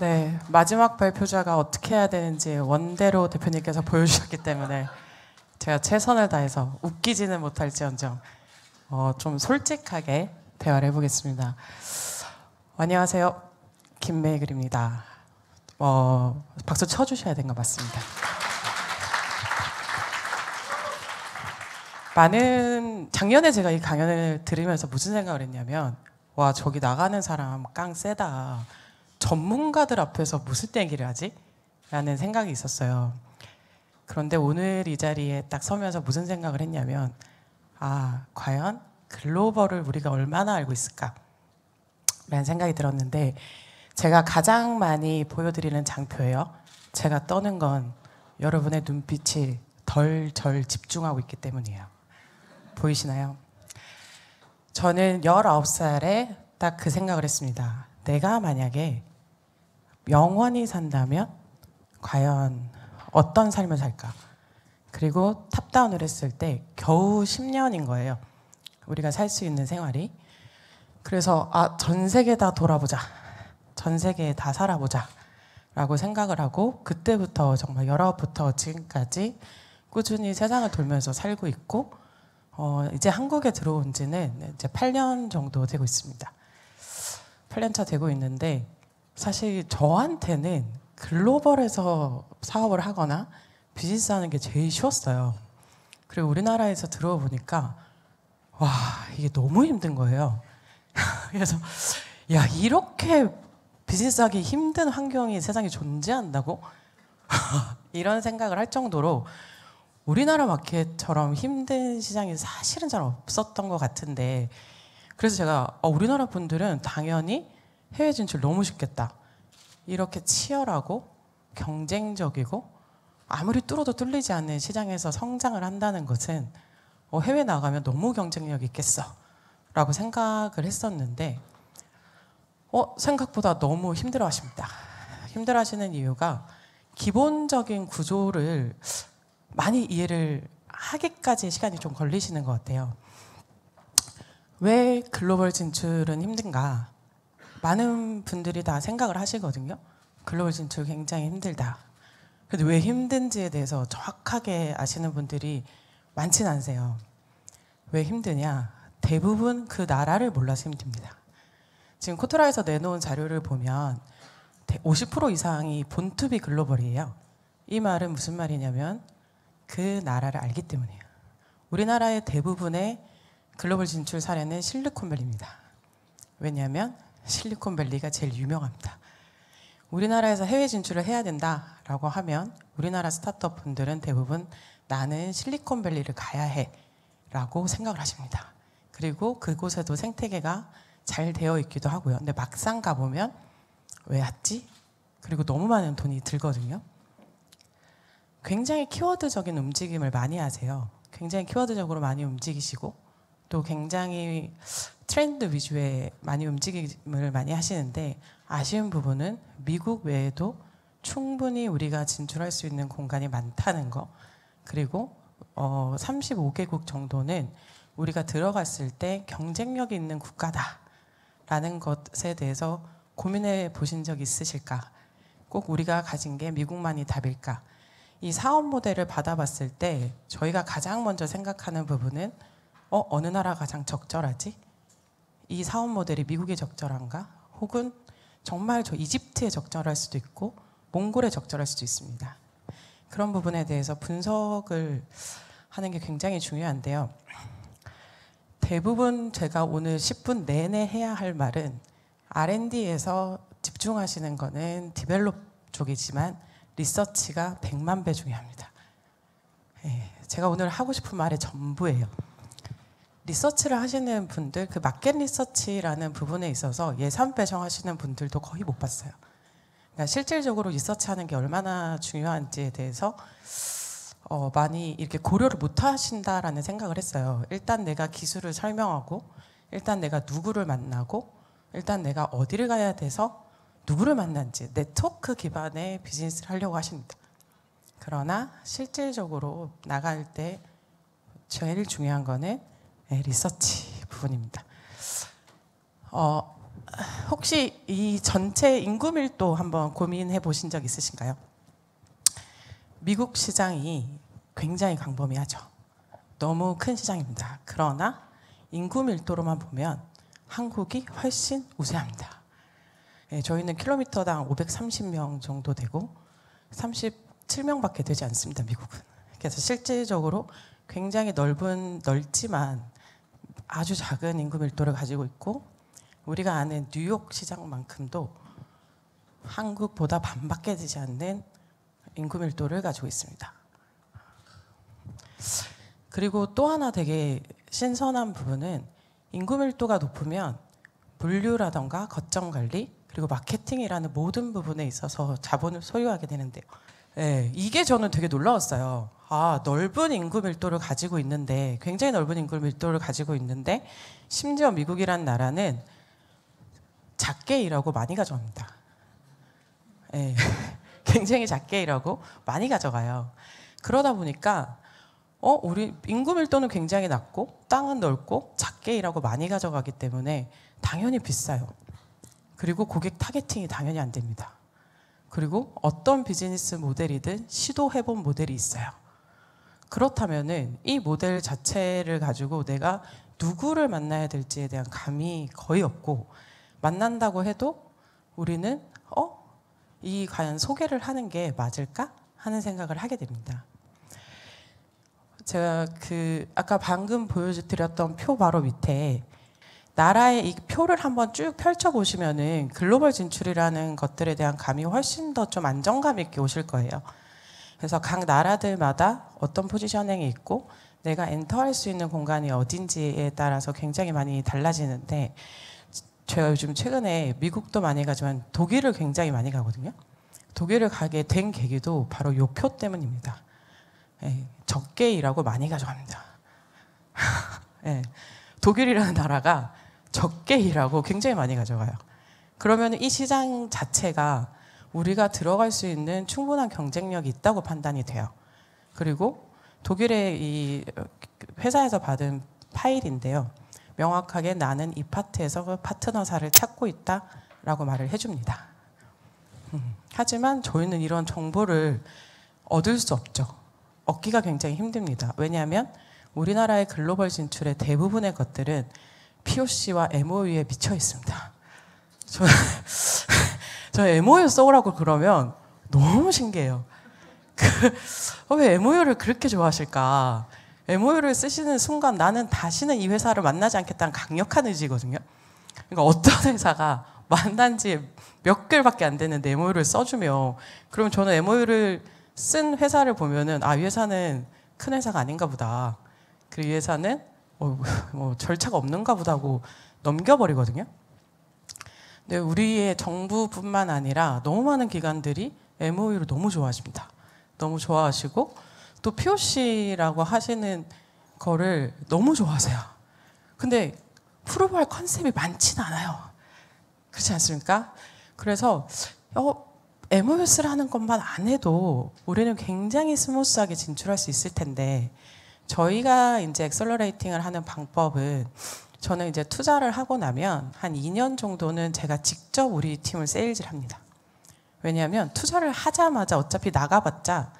네, 마지막 발표자가 어떻게 해야 되는지 원대로 대표님께서 보여주셨기 때문에 제가 최선을 다해서 웃기지는 못할지언정 어, 좀 솔직하게 대화를 해보겠습니다. 안녕하세요. 김메이글입니다. 어, 박수 쳐주셔야 된것 같습니다. 많은 작년에 제가 이 강연을 들으면서 무슨 생각을 했냐면 와 저기 나가는 사람 깡 세다. 전문가들 앞에서 무슨 땡기를 하지? 라는 생각이 있었어요. 그런데 오늘 이 자리에 딱 서면서 무슨 생각을 했냐면, 아, 과연 글로벌을 우리가 얼마나 알고 있을까? 라는 생각이 들었는데, 제가 가장 많이 보여드리는 장표예요. 제가 떠는 건 여러분의 눈빛이 덜덜 집중하고 있기 때문이에요. 보이시나요? 저는 19살에 딱 그 생각을 했습니다. 내가 만약에 영원히 산다면 과연 어떤 삶을 살까? 그리고 탑다운을 했을 때 겨우 10년인 거예요. 우리가 살 수 있는 생활이. 그래서 아, 전 세계 다 돌아보자. 전 세계 다 살아보자. 라고 생각을 하고 그때부터 정말 열아홉부터 지금까지 꾸준히 세상을 돌면서 살고 있고 어, 이제 한국에 들어온 지는 이제 8년 정도 되고 있습니다. 8년차 되고 있는데 사실 저한테는 글로벌에서 사업을 하거나 비즈니스 하는 게 제일 쉬웠어요. 그리고 우리나라에서 들어보니까 와 이게 너무 힘든 거예요. 그래서 야 이렇게 비즈니스 하기 힘든 환경이 세상에 존재한다고 이런 생각을 할 정도로 우리나라 마켓처럼 힘든 시장이 사실은 잘 없었던 것 같은데 그래서 제가 어, 우리나라 분들은 당연히 해외 진출 너무 쉽겠다. 이렇게 치열하고 경쟁적이고 아무리 뚫어도 뚫리지 않는 시장에서 성장을 한다는 것은 어, 해외 나가면 너무 경쟁력 있겠어. 라고 생각을 했었는데, 어, 생각보다 너무 힘들어 하십니다. 힘들어 하시는 이유가 기본적인 구조를 많이 이해를 하기까지 시간이 좀 걸리시는 것 같아요. 왜 글로벌 진출은 힘든가? 많은 분들이 다 생각을 하시거든요. 글로벌 진출 굉장히 힘들다. 근데 왜 힘든지에 대해서 정확하게 아시는 분들이 많진 않으세요. 왜 힘드냐? 대부분 그 나라를 몰라서 힘듭니다. 지금 코트라에서 내놓은 자료를 보면 50% 이상이 본투비 글로벌이에요. 이 말은 무슨 말이냐면 그 나라를 알기 때문이에요. 우리나라의 대부분의 글로벌 진출 사례는 실리콘밸리입니다. 왜냐하면 실리콘밸리가 제일 유명합니다. 우리나라에서 해외 진출을 해야 된다라고 하면 우리나라 스타트업 분들은 대부분 나는 실리콘밸리를 가야 해라고 생각을 하십니다. 그리고 그곳에도 생태계가 잘 되어 있기도 하고요. 근데 막상 가보면 왜 왔지? 그리고 너무 많은 돈이 들거든요. 굉장히 키워드적인 움직임을 많이 하세요. 굉장히 키워드적으로 많이 움직이시고 또 굉장히 트렌드 위주의 많이 움직임을 많이 하시는데 아쉬운 부분은 미국 외에도 충분히 우리가 진출할 수 있는 공간이 많다는 거 그리고 어, 35개국 정도는 우리가 들어갔을 때 경쟁력이 있는 국가다라는 것에 대해서 고민해 보신 적 있으실까? 꼭 우리가 가진 게 미국만이 답일까? 이 사업 모델을 받아봤을 때 저희가 가장 먼저 생각하는 부분은 어, 어느 나라 가장 적절하지? 이 사업 모델이 미국에 적절한가? 혹은 정말 저 이집트에 적절할 수도 있고 몽골에 적절할 수도 있습니다. 그런 부분에 대해서 분석을 하는 게 굉장히 중요한데요. 대부분 제가 오늘 10분 내내 해야 할 말은 R&D에서 집중하시는 거는 디벨롭 쪽이지만 리서치가 100만 배 중요합니다. 예, 제가 오늘 하고 싶은 말의 전부예요. 리서치를 하시는 분들 그 마켓 리서치라는 부분에 있어서 예산 배정하시는 분들도 거의 못 봤어요. 그러니까 실질적으로 리서치하는 게 얼마나 중요한지에 대해서 어, 많이 이렇게 고려를 못 하신다라는 생각을 했어요. 일단 내가 기술을 설명하고 일단 내가 누구를 만나고 일단 내가 어디를 가야 돼서 누구를 만난지 네트워크 기반의 비즈니스를 하려고 하십니다. 그러나 실질적으로 나갈 때 제일 중요한 거는 네, 리서치 부분입니다. 어, 혹시 이 전체 인구 밀도 한번 고민해 보신 적 있으신가요? 미국 시장이 굉장히 광범위하죠. 너무 큰 시장입니다. 그러나 인구 밀도로만 보면 한국이 훨씬 우세합니다. 예, 저희는 킬로미터당 530명 정도 되고 37명밖에 되지 않습니다. 미국은. 그래서 실질적으로 굉장히 넓은 넓지만 아주 작은 인구 밀도를 가지고 있고 우리가 아는 뉴욕 시장만큼도 한국보다 반밖에 되지 않는 인구 밀도를 가지고 있습니다. 그리고 또 하나 되게 신선한 부분은 인구 밀도가 높으면 물류라던가 거점 관리 그리고 마케팅이라는 모든 부분에 있어서 자본을 소유하게 되는데요. 네, 이게 저는 되게 놀라웠어요. 아, 넓은 인구 밀도를 가지고 있는데 굉장히 넓은 인구 밀도를 가지고 있는데 심지어 미국이란 나라는 작게 일하고 많이 가져옵니다. 네. 예, 굉장히 작게 일하고 많이 가져가요. 그러다 보니까 어 우리 인구 밀도는 굉장히 낮고 땅은 넓고 작게 일하고 많이 가져가기 때문에 당연히 비싸요. 그리고 고객 타겟팅이 당연히 안 됩니다. 그리고 어떤 비즈니스 모델이든 시도해본 모델이 있어요. 그렇다면은 이 모델 자체를 가지고 내가 누구를 만나야 될지에 대한 감이 거의 없고 만난다고 해도 우리는 어? 이 과연 소개를 하는 게 맞을까? 하는 생각을 하게 됩니다. 제가 그 아까 방금 보여드렸던 표 바로 밑에 나라의 이 표를 한번 쭉 펼쳐 보시면은 글로벌 진출이라는 것들에 대한 감이 훨씬 더 좀 안정감 있게 오실 거예요. 그래서 각 나라들마다 어떤 포지셔닝이 있고 내가 엔터할 수 있는 공간이 어딘지에 따라서 굉장히 많이 달라지는데 제가 요즘 최근에 미국도 많이 가지만 독일을 굉장히 많이 가거든요. 독일을 가게 된 계기도 바로 요표 때문입니다. 예, 적게 일하고 많이 가져갑니다. 예, 독일이라는 나라가 적게 일하고 굉장히 많이 가져가요. 그러면 이 시장 자체가 우리가 들어갈 수 있는 충분한 경쟁력이 있다고 판단이 돼요. 그리고 독일의 이 어, 회사에서 받은 파일인데요. 명확하게 나는 이 파트에서 그 파트너사를 찾고 있다라고 말을 해줍니다. 음, 하지만 저희는 이런 정보를 얻을 수 없죠. 얻기가 굉장히 힘듭니다. 왜냐하면 우리나라의 글로벌 진출의 대부분의 것들은 POC와 MOU에 미쳐 있습니다. 저는 저 MOU 써오라고 그러면 너무 신기해요. 그, 어, 왜 MOU를 그렇게 좋아하실까? MOU를 쓰시는 순간 나는 다시는 이 회사를 만나지 않겠다는 강력한 의지거든요. 그러니까 어떤 회사가 만난 지 몇 개월밖에 안 되는 MOU를 써주면 그러 저는 MOU를 쓴 회사를 보면은 아, 이 회사는 큰 회사가 아닌가 보다. 그리고 이 회사는 어, 뭐 절차가 없는가 보다고 넘겨버리거든요. 네, 우리의 정부뿐만 아니라 너무 많은 기관들이 MOU를 너무 좋아하십니다. 너무 좋아하시고 또 POC라고 하시는 거를 너무 좋아하세요. 근데 프로브 컨셉이 많진 않아요. 그렇지 않습니까? 그래서 어, MOS라는 것만 안 해도 우리는 굉장히 스무스하게 진출할 수 있을 텐데 저희가 이제 엑셀러레이팅을 하는 방법은 저는 이제 투자를 하고 나면 한 2년 정도는 제가 직접 우리 팀을 세일즈를 합니다. 왜냐하면 투자를 하자마자 어차피 나가봤자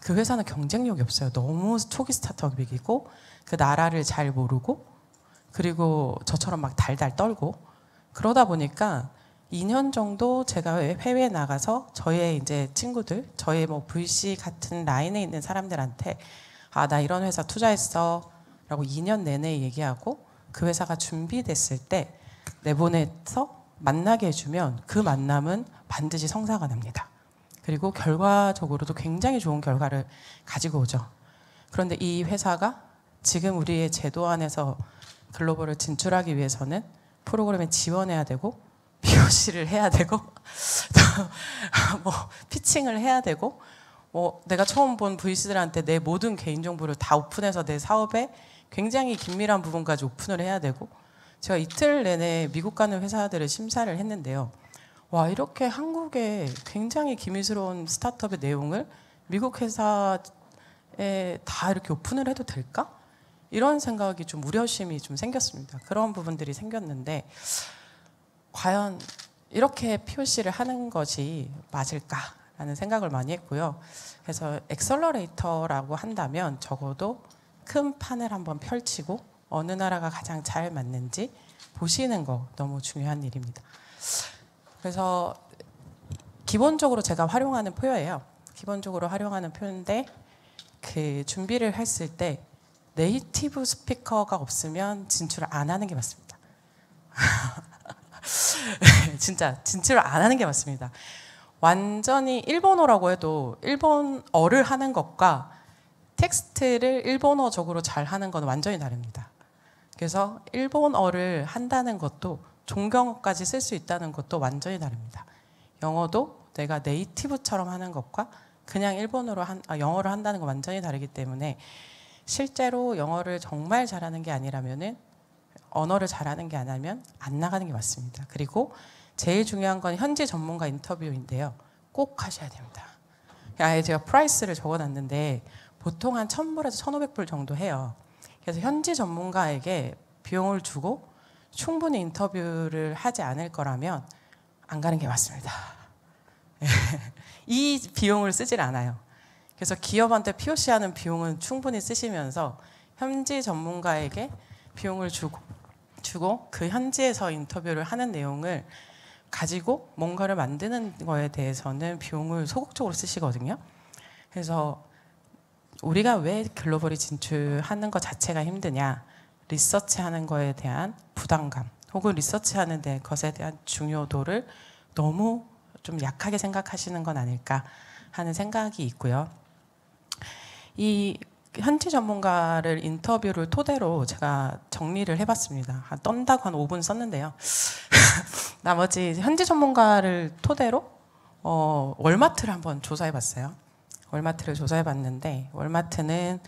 그 회사는 경쟁력이 없어요. 너무 초기 스타트업이고 그 나라를 잘 모르고 그리고 저처럼 막 달달 떨고 그러다 보니까 2년 정도 제가 해외에 나가서 저의 이제 친구들, 저의 뭐 VC 같은 라인에 있는 사람들한테 아, 나 이런 회사 투자했어. 라고 2년 내내 얘기하고 그 회사가 준비됐을 때 내보내서 만나게 해주면 그 만남은 반드시 성사가 납니다. 그리고 결과적으로도 굉장히 좋은 결과를 가지고 오죠. 그런데 이 회사가 지금 우리의 제도 안에서 글로벌을 진출하기 위해서는 프로그램에 지원해야 되고 POC를 해야 되고 뭐 피칭을 해야 되고 뭐 내가 처음 본 VC들한테 내 모든 개인 정보를 다 오픈해서 내 사업에 굉장히 긴밀한 부분까지 오픈을 해야 되고 제가 이틀 내내 미국 가는 회사들을 심사를 했는데요. 와 이렇게 한국의 굉장히 기밀스러운 스타트업의 내용을 미국 회사에 다 이렇게 오픈을 해도 될까? 이런 생각이 좀 우려심이 좀 생겼습니다. 그런 부분들이 생겼는데 과연 이렇게 POC를 하는 것이 맞을까라는 생각을 많이 했고요. 그래서 엑셀러레이터라고 한다면 적어도 큰 판을 한번 펼치고 어느 나라가 가장 잘 맞는지 보시는 거 너무 중요한 일입니다. 그래서 기본적으로 제가 활용하는 표현요 기본적으로 활용하는 표인데그 준비를 했을 때 네이티브 스피커가 없으면 진출을 안 하는 게 맞습니다. 진짜 진출을 안 하는 게 맞습니다. 완전히 일본어라고 해도 일본어를 하는 것과 텍스트를 일본어적으로 잘 하는 건 완전히 다릅니다. 그래서 일본어를 한다는 것도 종경어까지쓸 수 있다는 것도 완전히 다릅니다. 영어도 내가 네이티브처럼 하는 것과 그냥 일본어로 한, 아, 영어를 한다는 건 완전히 다르기 때문에 실제로 영어를 정말 잘하는 게 아니라면은 언어를 잘하는 게 아니면 라안 나가는 게 맞습니다. 그리고 제일 중요한 건 현지 전문가 인터뷰인데요. 꼭 하셔야 됩니다. 아예 제가 프라이스를 적어놨는데 보통 한 1000불에서 1500불 정도 해요. 그래서 현지 전문가에게 비용을 주고 충분히 인터뷰를 하지 않을 거라면 안 가는 게 맞습니다. 이 비용을 쓰질 않아요. 그래서 기업한테 POC 하는 비용은 충분히 쓰시면서 현지 전문가에게 비용을 주고, 주고 그 현지에서 인터뷰를 하는 내용을 가지고 뭔가를 만드는 거에 대해서는 비용을 소극적으로 쓰시거든요. 그래서 우리가 왜 글로벌이 진출하는 것 자체가 힘드냐? 리서치하는 것에 대한 부담감 혹은 리서치하는 데 것에 대한 중요도를 너무 좀 약하게 생각하시는 건 아닐까 하는 생각이 있고요. 이 현지 전문가를 인터뷰를 토대로 제가 정리를 해봤습니다. 한 떤다고 한 5분 썼는데요. 나머지 현지 전문가를 토대로 어, 월마트를 한번 조사해봤어요. 월마트를 조사해 봤는데 월마트는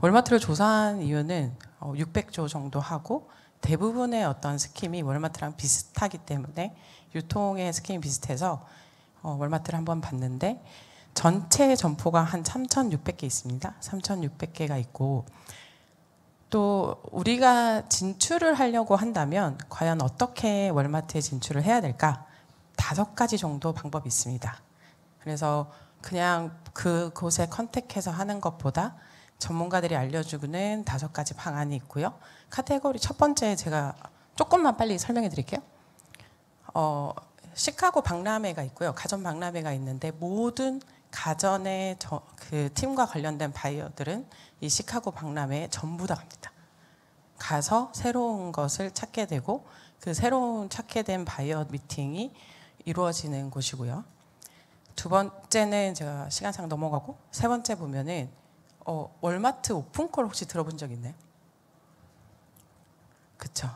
월마트를 조사한 이유는 600조 어, 정도 하고 대부분의 어떤 스킴이 월마트랑 비슷하기 때문에 유통의 스킴이 비슷해서 어, 월마트를 한번 봤는데 전체 점포가 한 3,600개 있습니다. 3,600개가 있고 또 우리가 진출을 하려고 한다면 과연 어떻게 월마트에 진출을 해야 될까? 다섯 가지 정도 방법이 있습니다. 그래서 그냥 그곳에 컨택해서 하는 것보다 전문가들이 알려주는 다섯 가지 방안이 있고요. 카테고리 첫 번째 제가 조금만 빨리 설명해 드릴게요. 어, 시카고 박람회가 있고요. 가전 박람회가 있는데 모든 가전의 저, 그 팀과 관련된 바이어들은 이 시카고 박람회에 전부 다 갑니다. 가서 새로운 것을 찾게 되고 그 새로운 찾게 된 바이어 미팅이 이루어지는 곳이고요. 두 번째는 제가 시간상 넘어가고 세 번째 보면은 어, 월마트 오픈콜 혹시 들어본 적 있나요? 그쵸?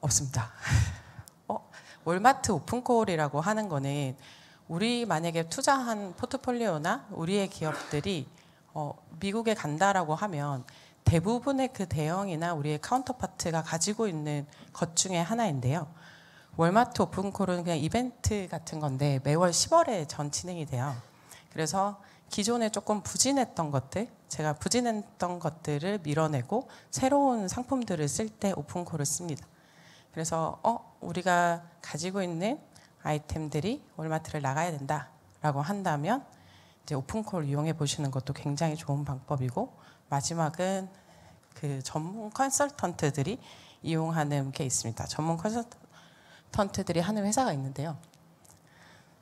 없습니다. 어, 월마트 오픈콜이라고 하는 거는 우리 만약에 투자한 포트폴리오나 우리의 기업들이 어, 미국에 간다라고 하면 대부분의 그 대형이나 우리의 카운터파트가 가지고 있는 것 중에 하나인데요. 월마트 오픈콜은 그냥 이벤트 같은 건데 매월 10월에 전 진행이 돼요. 그래서 기존에 조금 부진했던 것들, 제가 부진했던 것들을 밀어내고 새로운 상품들을 쓸 때 오픈콜을 씁니다. 그래서 어 우리가 가지고 있는 아이템들이 월마트를 나가야 된다라고 한다면 이제 오픈콜 이용해 보시는 것도 굉장히 좋은 방법이고 마지막은 그 전문 컨설턴트들이 이용하는 게 있습니다. 전문 컨설턴트 컨설턴트들이 하는 회사가 있는데요.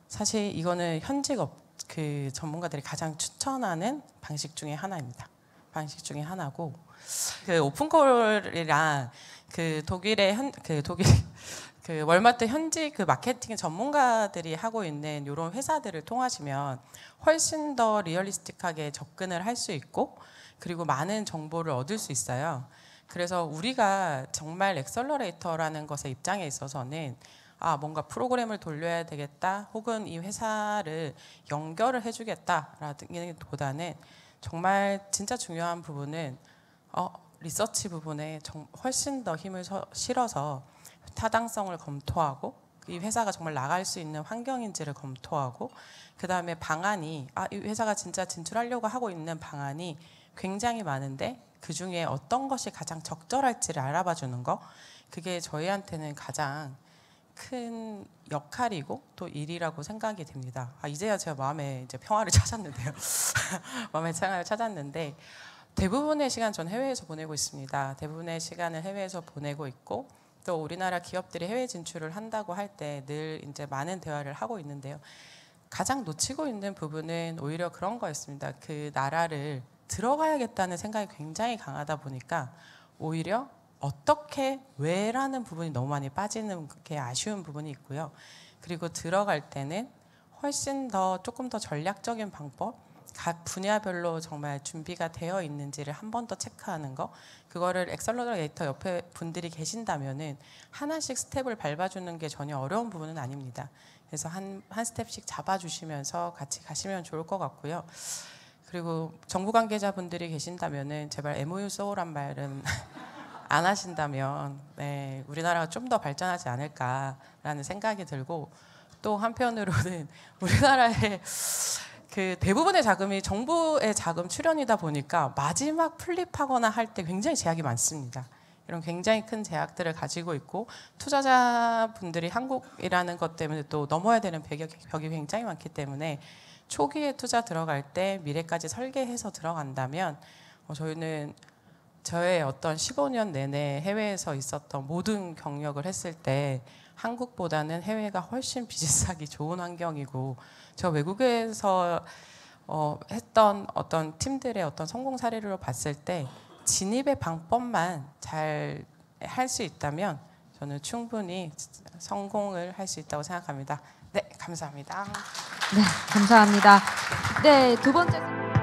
사실 이거는 현직 업, 그 전문가들이 가장 추천하는 방식 중에 하나입니다. 방식 중에 하나고 그 오픈콜이랑 그 독일의 현, 그 독일 그 월마트 현지 그 마케팅 전문가들이 하고 있는 이런 회사들을 통하시면 훨씬 더 리얼리스틱하게 접근을 할 수 있고 그리고 많은 정보를 얻을 수 있어요. 그래서 우리가 정말 엑셀러레이터라는 것의 입장에 있어서는 아 뭔가 프로그램을 돌려야 되겠다 혹은 이 회사를 연결을 해주겠다라는 보다는 정말 진짜 중요한 부분은 어, 리서치 부분에 훨씬 더 힘을 실어서 타당성을 검토하고 이 회사가 정말 나갈 수 있는 환경인지를 검토하고 그 다음에 방안이 아, 이 회사가 진짜 진출하려고 하고 있는 방안이 굉장히 많은데 그 중에 어떤 것이 가장 적절할지를 알아봐 주는 거 그게 저희한테는 가장 큰 역할이고 또 일이라고 생각이 됩니다. 아, 이제야 제가 마음에 이제 평화를 찾았는데요. 마음의 평화를 찾았는데 대부분의 시간 전 해외에서 보내고 있습니다. 대부분의 시간을 해외에서 보내고 있고 또 우리나라 기업들이 해외 진출을 한다고 할 때 늘 이제 많은 대화를 하고 있는데요. 가장 놓치고 있는 부분은 오히려 그런 거였습니다. 그 나라를 들어가야겠다는 생각이 굉장히 강하다 보니까 오히려 어떻게 왜라는 부분이 너무 많이 빠지는 게 아쉬운 부분이 있고요. 그리고 들어갈 때는 훨씬 더 조금 더 전략적인 방법 각 분야별로 정말 준비가 되어 있는지를 한 번 더 체크하는 거 그거를 엑셀러레이터 옆에 분들이 계신다면은 하나씩 스텝을 밟아주는 게 전혀 어려운 부분은 아닙니다. 그래서 한, 한 스텝씩 잡아주시면서 같이 가시면 좋을 것 같고요. 그리고 정부 관계자분들이 계신다면은 제발 MOU 써오란 말은 안 하신다면 네, 우리나라가 좀 더 발전하지 않을까라는 생각이 들고 또 한편으로는 우리나라의 그 대부분의 자금이 정부의 자금 출연이다 보니까 마지막 플립하거나 할 때 굉장히 제약이 많습니다. 이런 굉장히 큰 제약들을 가지고 있고 투자자분들이 한국이라는 것 때문에 또 넘어야 되는 벽이 굉장히 많기 때문에 초기에 투자 들어갈 때 미래까지 설계해서 들어간다면 뭐 저희는 저의 어떤 15년 내내 해외에서 있었던 모든 경력을 했을 때 한국보다는 해외가 훨씬 비즈싸기 좋은 환경이고 저 외국에서 어, 했던 어떤 팀들의 어떤 성공 사례로 봤을 때 진입의 방법만 잘 할 수 있다면 저는 충분히 성공을 할 수 있다고 생각합니다. 네, 감사합니다. 네, 감사합니다. 네, 두 번째.